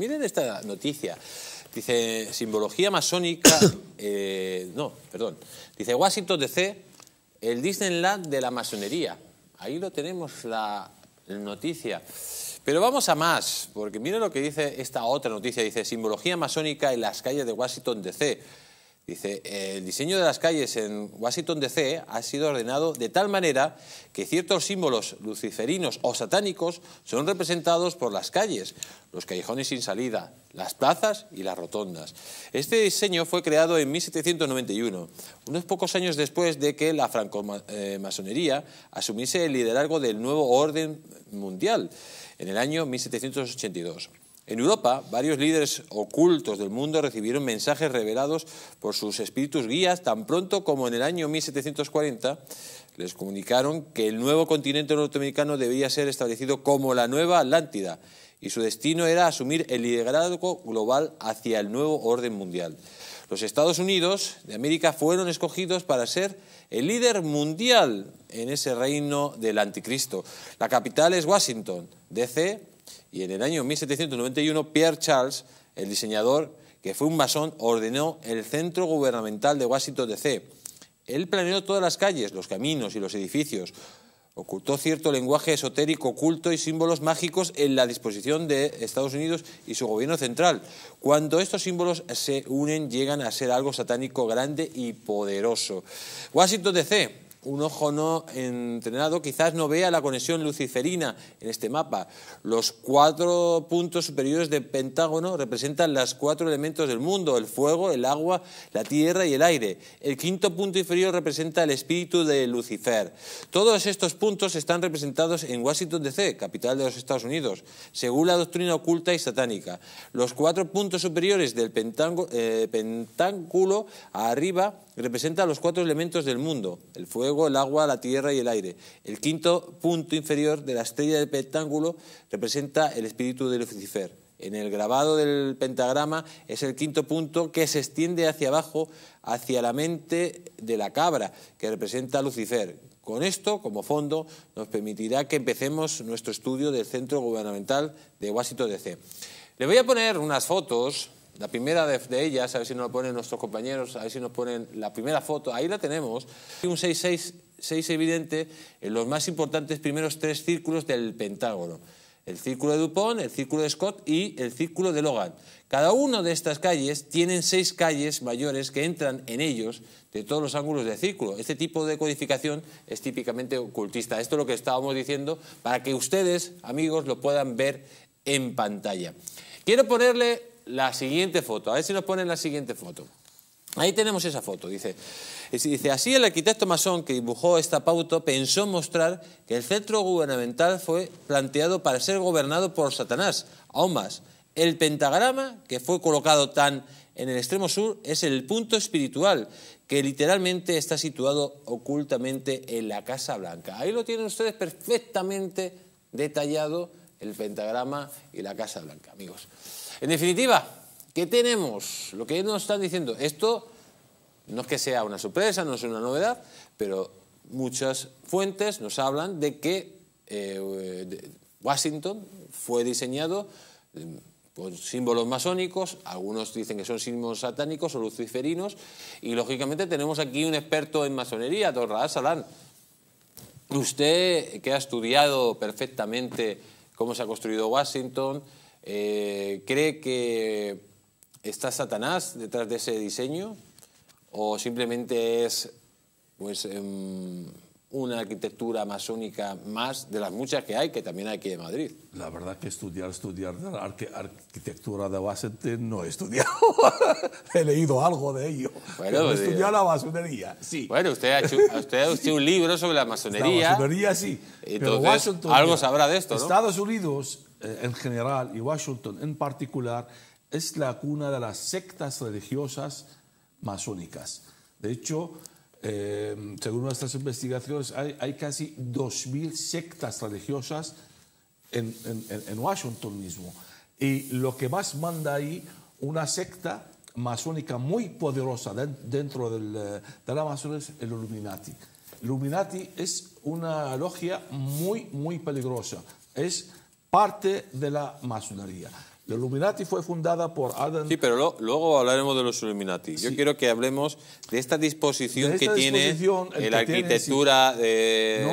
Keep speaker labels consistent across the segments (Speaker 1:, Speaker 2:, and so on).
Speaker 1: Miren esta noticia. Dice, simbología masónica... Eh, no, perdón. Dice, Washington DC, el Disneyland de la masonería. Ahí lo tenemos la noticia. Pero vamos a más, porque miren lo que dice esta otra noticia. Dice, simbología masónica en las calles de Washington DC. Dice, el diseño de las calles en Washington DC ha sido ordenado de tal manera que ciertos símbolos luciferinos o satánicos son representados por las calles, los callejones sin salida, las plazas y las rotondas. Este diseño fue creado en 1791, unos pocos años después de que la francomasonería eh, asumiese el liderazgo del nuevo orden mundial, en el año 1782. En Europa, varios líderes ocultos del mundo recibieron mensajes revelados por sus espíritus guías tan pronto como en el año 1740 les comunicaron que el nuevo continente norteamericano debía ser establecido como la nueva Atlántida y su destino era asumir el liderazgo global hacia el nuevo orden mundial. Los Estados Unidos de América fueron escogidos para ser el líder mundial en ese reino del anticristo. La capital es Washington, D.C., y en el año 1791, Pierre Charles, el diseñador, que fue un masón, ordenó el centro gubernamental de Washington, D.C. Él planeó todas las calles, los caminos y los edificios. Ocultó cierto lenguaje esotérico oculto y símbolos mágicos en la disposición de Estados Unidos y su gobierno central. Cuando estos símbolos se unen, llegan a ser algo satánico grande y poderoso. Washington, D.C un ojo no entrenado quizás no vea la conexión luciferina en este mapa. Los cuatro puntos superiores del pentágono representan los cuatro elementos del mundo, el fuego, el agua, la tierra y el aire. El quinto punto inferior representa el espíritu de Lucifer. Todos estos puntos están representados en Washington, D.C., capital de los Estados Unidos, según la doctrina oculta y satánica. Los cuatro puntos superiores del eh, pentágono, arriba representa los cuatro elementos del mundo, el fuego, el agua, la tierra y el aire. El quinto punto inferior de la estrella del pentángulo representa el espíritu de Lucifer. En el grabado del pentagrama es el quinto punto que se extiende hacia abajo, hacia la mente de la cabra, que representa a Lucifer. Con esto, como fondo, nos permitirá que empecemos nuestro estudio del Centro Gubernamental de Washington DC. Le voy a poner unas fotos la primera de, ellas, a ver si nos la ponen nuestros compañeros, a ver si nos ponen la primera foto, ahí la tenemos. Un 6-6 evidente en los más importantes primeros tres círculos del Pentágono. El círculo de Dupont, el círculo de Scott y el círculo de Logan. Cada una de estas calles tienen seis calles mayores que entran en ellos de todos los ángulos del círculo. Este tipo de codificación es típicamente ocultista. Esto es lo que estábamos diciendo para que ustedes, amigos, lo puedan ver en pantalla. Quiero ponerle la siguiente foto. A ver si nos ponen la siguiente foto. Ahí tenemos esa foto, dice. Dice, así el arquitecto masón que dibujó esta pauta pensó mostrar que el centro gubernamental fue planteado para ser gobernado por Satanás. Aún más, el pentagrama que fue colocado tan en el extremo sur es el punto espiritual que literalmente está situado ocultamente en la Casa Blanca. Ahí lo tienen ustedes perfectamente detallado el pentagrama y la Casa Blanca, amigos. En definitiva, ¿qué tenemos? Lo que nos están diciendo, esto no es que sea una sorpresa, no es una novedad, pero muchas fuentes nos hablan de que eh, Washington fue diseñado por mm, símbolos masónicos, algunos dicen que son símbolos satánicos o luciferinos, y lógicamente tenemos aquí un experto en masonería, Dr. Salán. Usted que ha estudiado perfectamente cómo se ha construido Washington. Eh, ¿Cree que está Satanás detrás de ese diseño? ¿O simplemente es pues, em, una arquitectura masónica más de las muchas que hay, que también hay aquí en Madrid.
Speaker 2: La verdad que estudiar, estudiar arquitectura de Washington no he estudiado. he leído algo de ello. Bueno, pues, estudiado eh, la masonería,
Speaker 1: sí. Bueno, usted ha hecho, usted ha un libro sobre la masonería. La masonería, sí. Entonces, algo sabrá de esto, ¿no? Estados
Speaker 2: Unidos eh, en general y Washington en particular es la cuna de las sectas religiosas masónicas. De hecho, eh, según nuestras investigaciones, hay, casi 2.000 sectas religiosas en, Washington mismo. Y lo que más manda ahí, una secta masónica muy poderosa dentro de eh, la masonería es el Illuminati. Illuminati es una logia muy, muy peligrosa. Es parte de la masonería. La Illuminati fue fundada por Adam... Sí,
Speaker 1: pero luego hablaremos de los Illuminati. Yo quiero que hablemos de esta disposición que tiene la arquitectura de,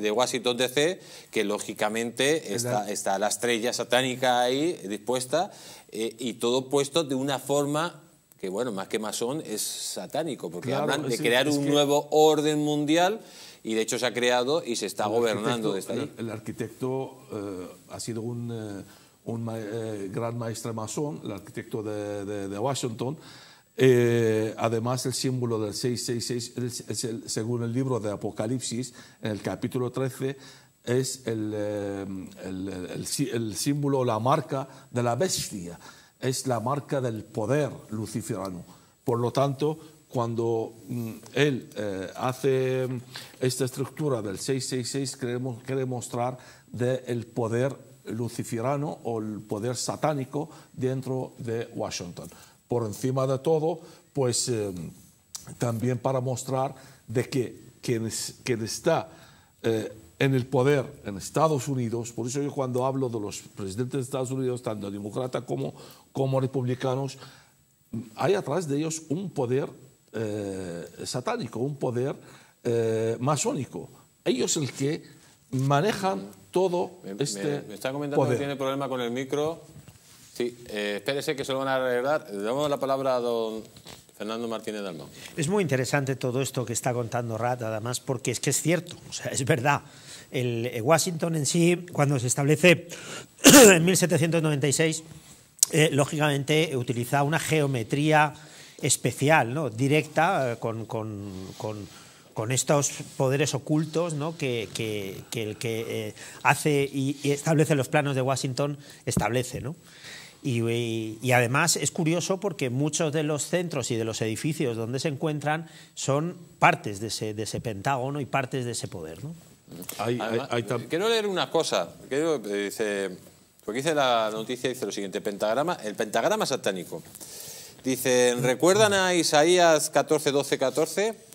Speaker 1: de, Washington DC, que lógicamente está, está, la estrella satánica ahí dispuesta eh, y todo puesto de una forma que, bueno, más que masón, es satánico,
Speaker 2: porque hablan de crear un
Speaker 1: nuevo orden mundial y de hecho se ha creado y se está gobernando desde ahí.
Speaker 2: El, arquitecto eh, ha sido un... Eh, un eh, gran maestro masón, el arquitecto de, Washington. Eh, además, el símbolo del 666, es el, según el libro de Apocalipsis, en el capítulo 13, es el, eh, el, símbolo, la marca de la bestia, es la marca del poder luciferano. Por lo tanto, cuando mm, él hace mm, esta estructura del 666, quiere, mostrar del de poder luciferano o el poder satánico dentro de Washington. Por encima de todo, pues eh, también para mostrar de que quien, está eh, en el poder en Estados Unidos, por eso yo cuando hablo de los presidentes de Estados Unidos, tanto demócratas como, como republicanos, hay atrás de ellos un poder eh, satánico, un poder masónico. Ellos el que manejan todo me, este comentando que tiene
Speaker 1: problema con el micro. Sí, eh, espérese que se lo van a arreglar. Le damos la palabra a don Fernando Martínez Dalmau. Es muy interesante todo esto que está contando Rat, además, porque es que es cierto, o sea, es verdad. El, eh, Washington en sí, cuando se establece en 1796, eh, lógicamente utiliza una geometría especial, ¿no? directa, con con estos poderes ocultos ¿no? que, el que eh, hace y, establece los planos de Washington establece. ¿no? Y, además es curioso porque muchos de los centros y de los edificios donde se encuentran son partes de ese, Pentágono y partes de ese poder. ¿no? quiero leer una cosa. Eh, dice, porque dice la noticia, dice lo siguiente, pentagrama, el pentagrama satánico. Dicen, ¿recuerdan a Isaías 14, 12, 14?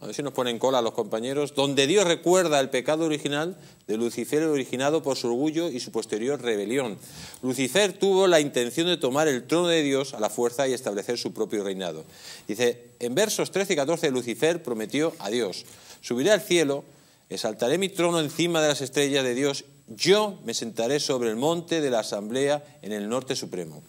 Speaker 1: a ver si nos ponen cola los compañeros, donde Dios recuerda el pecado original de Lucifer originado por su orgullo y su posterior rebelión. Lucifer tuvo la intención de tomar el trono de Dios a la fuerza y establecer su propio reinado. Dice, en versos 13 y 14 Lucifer prometió a Dios, subiré al cielo, exaltaré mi trono encima de las estrellas de Dios yo me sentaré sobre el monte de la Asamblea en el norte supremo.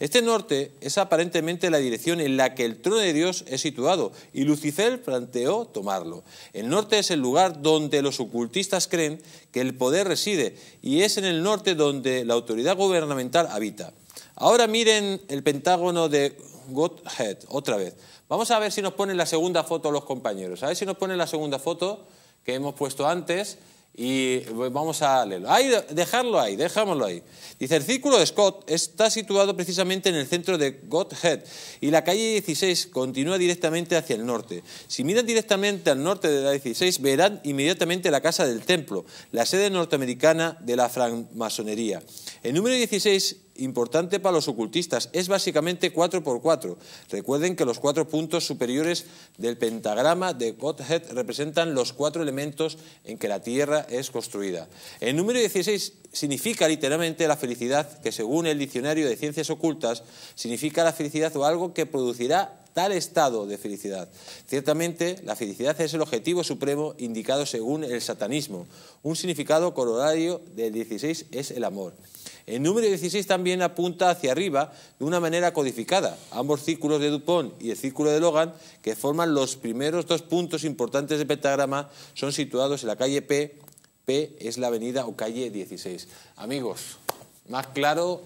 Speaker 1: Este norte es aparentemente la dirección en la que el trono de Dios es situado y Lucifer planteó tomarlo. El norte es el lugar donde los ocultistas creen que el poder reside y es en el norte donde la autoridad gubernamental habita. Ahora miren el pentágono de Godhead otra vez. Vamos a ver si nos ponen la segunda foto los compañeros. A ver si nos ponen la segunda foto que hemos puesto antes. Y pues, vamos a leerlo. Ahí, dejarlo ahí, dejámoslo ahí. Dice, el círculo de Scott está situado precisamente en el centro de Godhead y la calle 16 continúa directamente hacia el norte. Si miran directamente al norte de la 16, verán inmediatamente la casa del templo, la sede norteamericana de la francmasonería. El número 16 importante para los ocultistas. Es básicamente 4x4. Recuerden que los cuatro puntos superiores del pentagrama de Godhead representan los cuatro elementos en que la Tierra es construida. El número 16 significa literalmente la felicidad, que según el diccionario de ciencias ocultas, significa la felicidad o algo que producirá tal estado de felicidad. Ciertamente, la felicidad es el objetivo supremo indicado según el satanismo. Un significado corolario del 16 es el amor. El número 16 también apunta hacia arriba de una manera codificada. Ambos círculos de Dupont y el círculo de Logan, que forman los primeros dos puntos importantes del pentagrama, son situados en la calle P. P es la avenida o calle 16. Amigos, más claro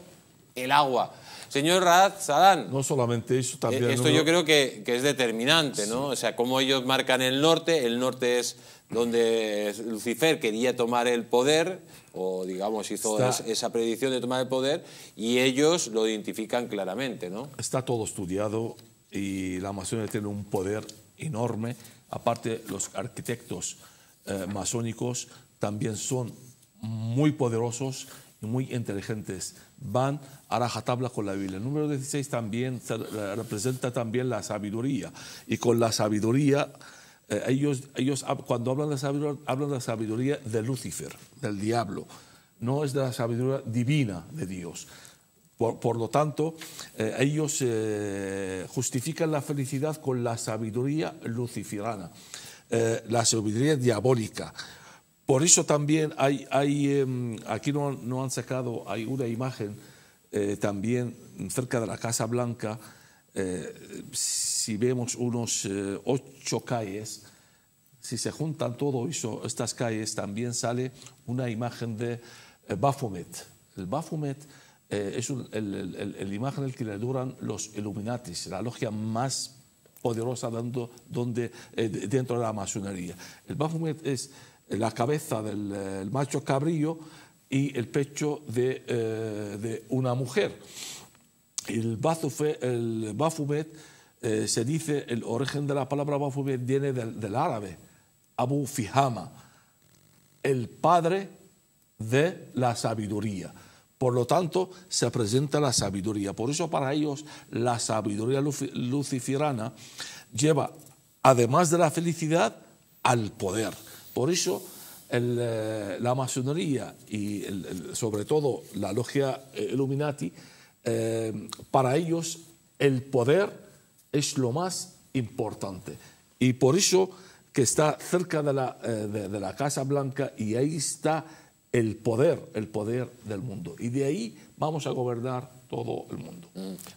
Speaker 1: el agua. Señor Raad Sadán. No solamente eso, eh, también. Esto yo creo que, es determinante, ¿no? O sea, cómo ellos marcan el norte. El norte es donde Lucifer quería tomar el poder, o digamos, hizo esa predicción de tomar el poder, y ellos lo identifican claramente, ¿no?
Speaker 2: Está todo estudiado y la masonería tiene un poder enorme. Aparte, los arquitectos eh, masónicos también son muy poderosos muy inteligentes, van a rajatabla con la Biblia. El número 16 también representa también la sabiduría. Y con la sabiduría, eh, ellos, ellos cuando hablan de sabiduría, hablan de la sabiduría de Lucifer, del diablo. No es de la sabiduría divina de Dios. Por, lo tanto, eh, ellos eh, justifican la felicidad con la sabiduría luciferana, la sabiduría diabólica. Por eso también hay, em, aquí no, han sacado, hay una imagen eh, también cerca de la Casa Blanca, eh, si vemos unos eh, ocho calles, si se juntan todo eso, estas calles, también sale una imagen de Baphomet. El Baphomet es la el, en imagen el que le duran los Illuminatis, la logia más poderosa dando, donde, dentro de la masonería. El Baphomet es la cabeza del eh, macho cabrillo y el pecho de, eh, una mujer. El, Bafumet eh, se dice, el origen de la palabra Bafumet viene del, árabe, Abu Fihama, el padre de la sabiduría. Por lo tanto, se presenta la sabiduría. Por eso para ellos la sabiduría luciferana lleva, además de la felicidad, al poder. Por eso eh, la masonería y sobre todo la logia eh, Illuminati, eh, para ellos el poder es lo más importante. Y por eso que está cerca de la, de la Casa Blanca y ahí está el poder, el poder del mundo. Y de ahí vamos a gobernar todo el mundo.
Speaker 1: Mm.